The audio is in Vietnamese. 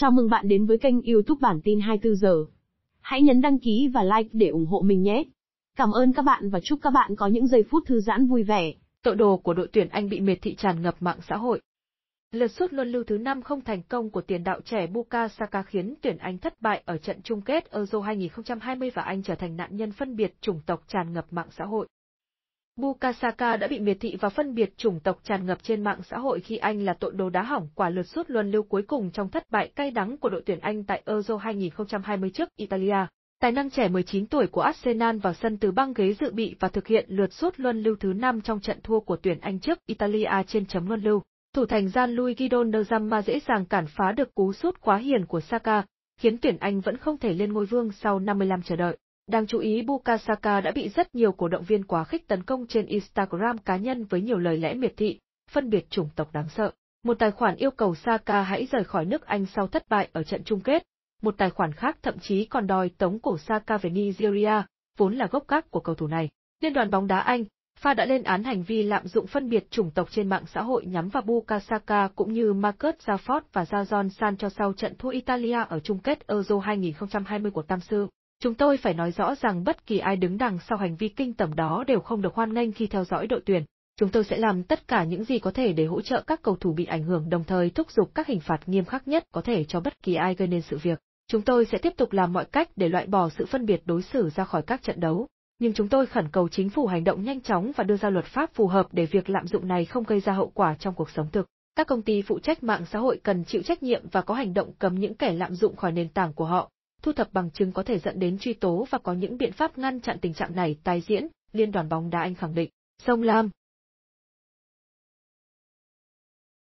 Chào mừng bạn đến với kênh YouTube Bản tin 24 giờ. Hãy nhấn đăng ký và like để ủng hộ mình nhé. Cảm ơn các bạn và chúc các bạn có những giây phút thư giãn vui vẻ. Tội đồ của đội tuyển Anh bị mệt thị tràn ngập mạng xã hội. Lượt sút luân lưu thứ 5 không thành công của tiền đạo trẻ Buka Saka khiến tuyển Anh thất bại ở trận chung kết Euro 2020 và Anh trở thành nạn nhân phân biệt chủng tộc tràn ngập mạng xã hội. Bukasaka đã bị miệt thị và phân biệt chủng tộc tràn ngập trên mạng xã hội khi anh là tội đồ đá hỏng quả lượt suốt luân lưu cuối cùng trong thất bại cay đắng của đội tuyển Anh tại Euro 2020 trước Italia. Tài năng trẻ 19 tuổi của Arsenal vào sân từ băng ghế dự bị và thực hiện lượt suốt luân lưu thứ 5 trong trận thua của tuyển Anh trước Italia trên chấm luân lưu. Thủ thành Gianluigi Donnarumma dễ dàng cản phá được cú sút quá hiền của Saka, khiến tuyển Anh vẫn không thể lên ngôi vương sau 55 chờ đợi. Đang chú ý Bukasaka đã bị rất nhiều cổ động viên quá khích tấn công trên Instagram cá nhân với nhiều lời lẽ miệt thị, phân biệt chủng tộc đáng sợ. Một tài khoản yêu cầu Saka hãy rời khỏi nước Anh sau thất bại ở trận chung kết, một tài khoản khác thậm chí còn đòi tống cổ Saka về Nigeria, vốn là gốc gác của cầu thủ này. Liên đoàn bóng đá Anh, FA đã lên án hành vi lạm dụng phân biệt chủng tộc trên mạng xã hội nhắm vào Bukasaka cũng như Marcus Rashford và Jason cho sau trận thua Italia ở chung kết Euro 2020 của Tam Sư. Chúng tôi phải nói rõ rằng bất kỳ ai đứng đằng sau hành vi kinh tởm đó đều không được hoan nghênh khi theo dõi đội tuyển. Chúng tôi sẽ làm tất cả những gì có thể để hỗ trợ các cầu thủ bị ảnh hưởng đồng thời thúc giục các hình phạt nghiêm khắc nhất có thể cho bất kỳ ai gây nên sự việc. Chúng tôi sẽ tiếp tục làm mọi cách để loại bỏ sự phân biệt đối xử ra khỏi các trận đấu, nhưng chúng tôi khẩn cầu chính phủ hành động nhanh chóng và đưa ra luật pháp phù hợp để việc lạm dụng này không gây ra hậu quả trong cuộc sống thực. Các công ty phụ trách mạng xã hội cần chịu trách nhiệm và có hành động cấm những kẻ lạm dụng khỏi nền tảng của họ, thu thập bằng chứng có thể dẫn đến truy tố và có những biện pháp ngăn chặn tình trạng này tái diễn, Liên đoàn bóng đá Anh khẳng định. Sông Lam,